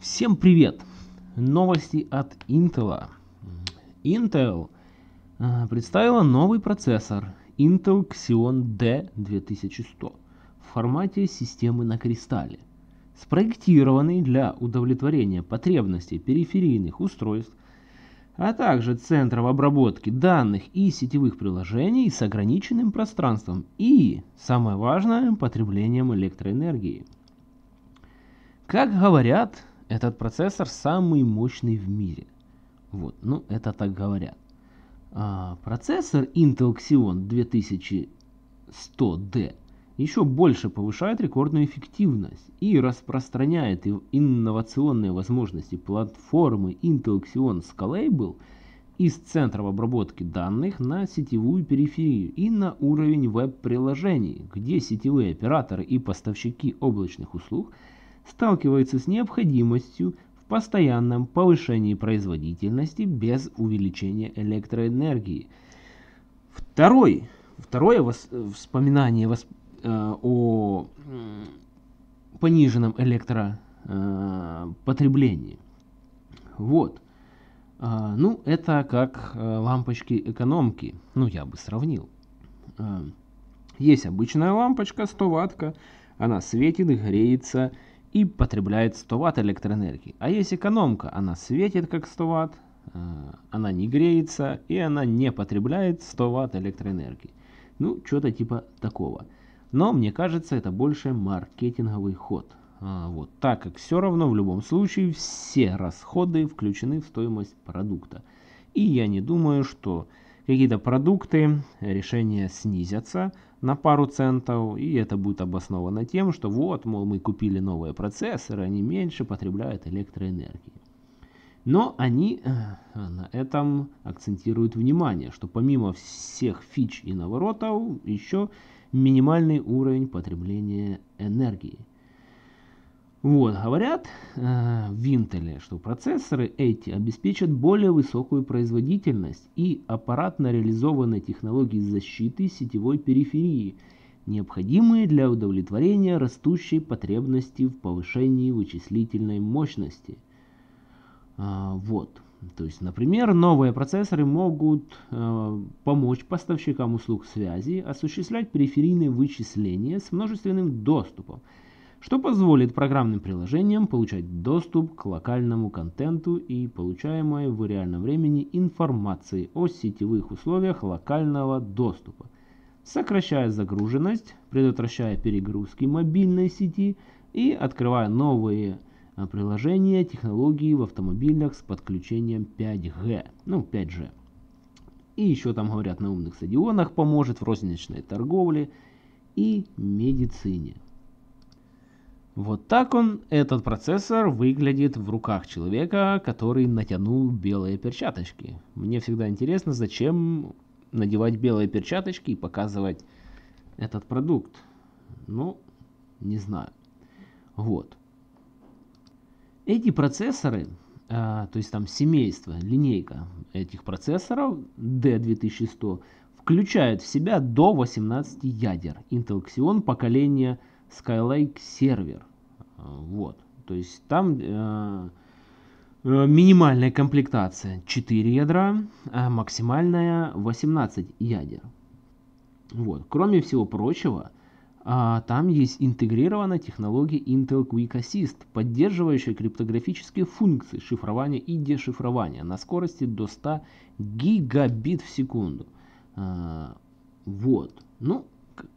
Всем привет! Новости от Intel. Intel э, представила новый процессор Intel Xeon D2100 в формате системы на кристалле. Спроектированный для удовлетворения потребностей периферийных устройств, а также центров обработки данных и сетевых приложений с ограниченным пространством и, самое важное, потреблением электроэнергии. Как говорят, этот процессор самый мощный в мире. Вот, ну это так говорят. А, процессор Intel Xeon 2100D еще больше повышает рекордную эффективность и распространяет инновационные возможности платформы Intel Xeon Scalable из центров обработки данных на сетевую периферию и на уровень веб-приложений, где сетевые операторы и поставщики облачных услуг – сталкивается с необходимостью в постоянном повышении производительности без увеличения электроэнергии. Второй, второе вос, вспоминание вос, э, о э, пониженном электропотреблении. Вот. А, ну, это как э, лампочки-экономки. Ну, я бы сравнил. Э, есть обычная лампочка 100 ваттка, она светит, греется и потребляет 100 ватт электроэнергии. А есть экономка, она светит как 100 ватт, э, она не греется и она не потребляет 100 ватт электроэнергии. Ну, что-то типа такого. Но мне кажется, это больше маркетинговый ход. А, вот, так как все равно в любом случае все расходы включены в стоимость продукта. И я не думаю, что какие-то продукты, решения снизятся на пару центов, и это будет обосновано тем, что вот, мол, мы купили новые процессоры, они меньше потребляют электроэнергии. Но они э, на этом акцентируют внимание, что помимо всех фич и наворотов, еще минимальный уровень потребления энергии. Вот, говорят э, в Intel, что процессоры эти обеспечат более высокую производительность и аппаратно реализованные технологии защиты сетевой периферии, необходимые для удовлетворения растущей потребности в повышении вычислительной мощности. Э, вот. То есть, например, новые процессоры могут э, помочь поставщикам услуг связи осуществлять периферийные вычисления с множественным доступом – что позволит программным приложениям получать доступ к локальному контенту и получаемой в реальном времени информации о сетевых условиях локального доступа, сокращая загруженность, предотвращая перегрузки мобильной сети и открывая новые а, приложения технологии в автомобилях с подключением 5G, ну 5G. И еще там говорят на умных стадионах поможет в розничной торговле и медицине. Вот так он, этот процессор, выглядит в руках человека, который натянул белые перчаточки. Мне всегда интересно, зачем надевать белые перчаточки и показывать этот продукт. Ну, не знаю. Вот. Эти процессоры, э, то есть там семейство, линейка этих процессоров D2100, включают в себя до 18 ядер. Intel Xeon поколения Skylake сервер. А, вот. То есть там э, э минимальная комплектация 4 ядра, а максимальная 18 ядер. Вот. Кроме всего прочего, а там есть интегрированная технология Intel Quick Assist, поддерживающая криптографические функции шифрования и дешифрования на скорости до 100 гигабит в секунду. А, вот. Ну,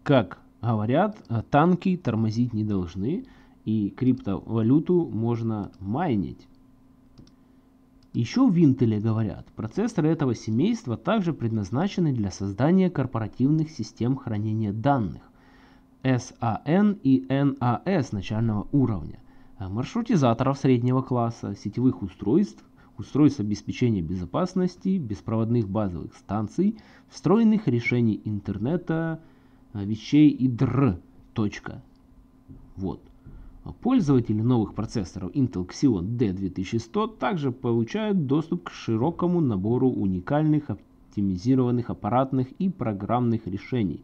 как говорят, э, танки тормозить не должны, и криптовалюту можно майнить. Еще в Intel говорят, процессоры этого семейства также предназначены для создания корпоративных систем хранения данных SAN и NAS начального уровня, э, маршрутизаторов среднего класса, сетевых устройств, устройств обеспечения безопасности, беспроводных базовых станций, встроенных решений интернета, а, вещей и др. Точка. Вот. Пользователи новых процессоров Intel Xeon D2100 также получают доступ к широкому набору уникальных оптимизированных аппаратных и программных решений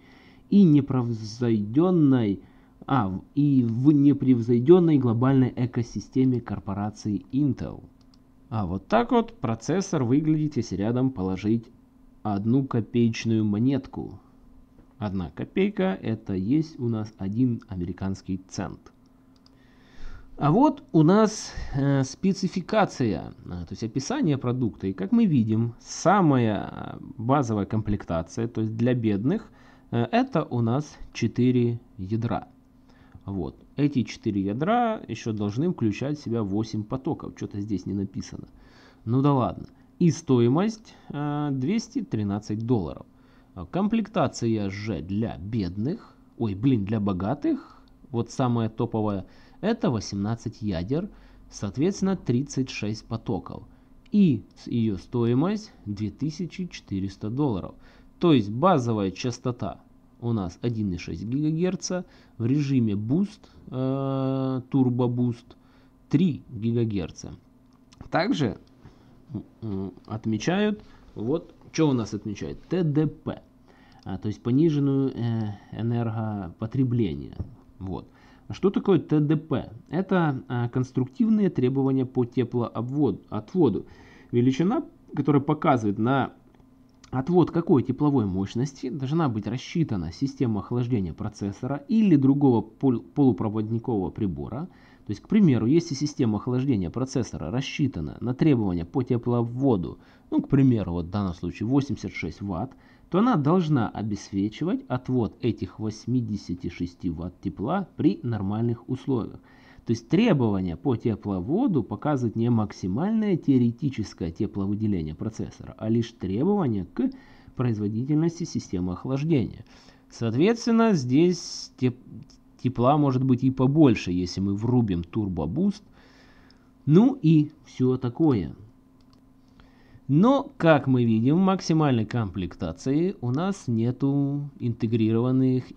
и непревзойденной а, и в непревзойденной глобальной экосистеме корпорации Intel. А вот так вот процессор выглядит, если рядом положить одну копеечную монетку. Одна копейка это есть у нас один американский цент. А вот у нас э, спецификация, э, то есть описание продукта. И как мы видим, самая базовая комплектация, то есть для бедных, э, это у нас 4 ядра. Вот. Эти 4 ядра еще должны включать в себя 8 потоков. Что-то здесь не написано. Ну да ладно. И стоимость э, 213 долларов. А, комплектация же для бедных, ой, блин, для богатых, вот самая топовая это 18 ядер, соответственно 36 потоков. И ее стоимость 2400 долларов. То есть базовая частота у нас 1,6 ГГц, в режиме Boost, э, Turbo Boost 3 ГГц. Также отмечают, вот что у нас отмечает, TDP. А, то есть пониженную э, энергопотребление. Вот. Что такое ТДП? Это а, конструктивные требования по теплоотводу. Величина, которая показывает на отвод какой тепловой мощности, должна быть рассчитана система охлаждения процессора или другого полупроводникового прибора. То есть, к примеру, если система охлаждения процессора рассчитана на требования по тепловоду, ну, к примеру, вот в данном случае 86 Вт, то она должна обеспечивать отвод этих 86 Вт тепла при нормальных условиях. То есть требования по тепловоду показывают не максимальное теоретическое тепловыделение процессора, а лишь требования к производительности системы охлаждения. Соответственно, здесь теп тепла может быть и побольше, если мы врубим турбобуст. Ну и все такое. Но, как мы видим, в максимальной комплектации у нас нету интегрированных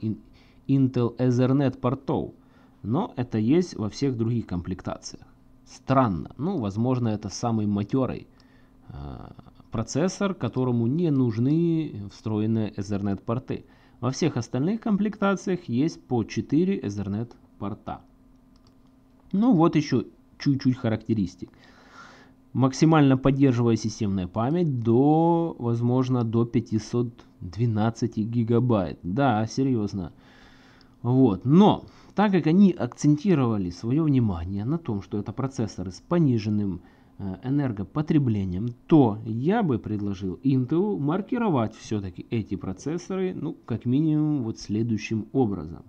Intel Ethernet портов. Но это есть во всех других комплектациях. Странно. Ну, возможно, это самый матерый э, процессор, которому не нужны встроенные Ethernet порты. Во всех остальных комплектациях есть по 4 Ethernet порта. Ну вот еще чуть-чуть характеристик максимально поддерживая системную память до, возможно, до 512 гигабайт. Да, серьезно. Вот, но так как они акцентировали свое внимание на том, что это процессоры с пониженным э, энергопотреблением, то я бы предложил Intel маркировать все-таки эти процессоры, ну, как минимум, вот следующим образом.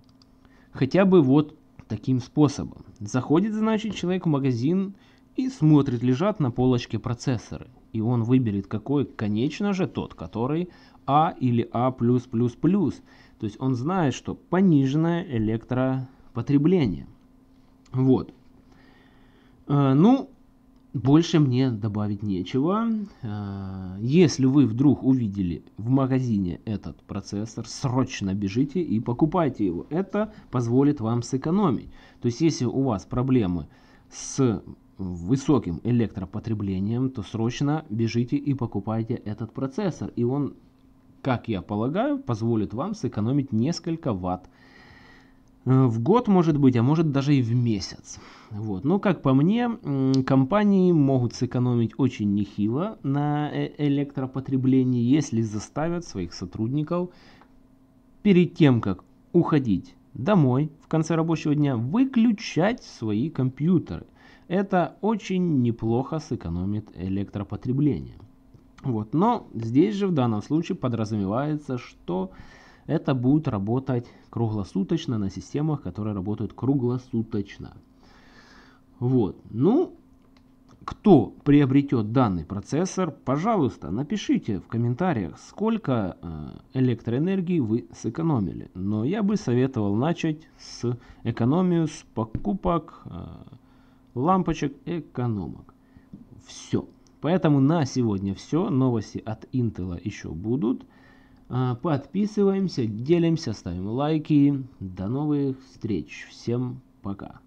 Хотя бы вот таким способом. Заходит, значит, человек в магазин, и смотрит, лежат на полочке процессоры. И он выберет какой, конечно же, тот, который А или А+++. То есть он знает, что пониженное электропотребление. Вот. Э, ну, больше мне добавить нечего. Э, если вы вдруг увидели в магазине этот процессор, срочно бежите и покупайте его. Это позволит вам сэкономить. То есть, если у вас проблемы с высоким электропотреблением, то срочно бежите и покупайте этот процессор. И он, как я полагаю, позволит вам сэкономить несколько ватт э, в год, может быть, а может даже и в месяц. Вот. Но, как по мне, компании могут сэкономить очень нехило на э, электропотреблении, если заставят своих сотрудников перед тем, как уходить домой в конце рабочего дня, выключать свои компьютеры это очень неплохо сэкономит электропотребление. Вот. Но здесь же в данном случае подразумевается, что это будет работать круглосуточно на системах, которые работают круглосуточно. Вот. Ну, кто приобретет данный процессор, пожалуйста, напишите в комментариях, сколько э, электроэнергии вы сэкономили. Но я бы советовал начать с экономию с покупок э, лампочек, экономок. Все. Поэтому на сегодня все. Новости от Intel еще будут. А, подписываемся, делимся, ставим лайки. До новых встреч. Всем пока.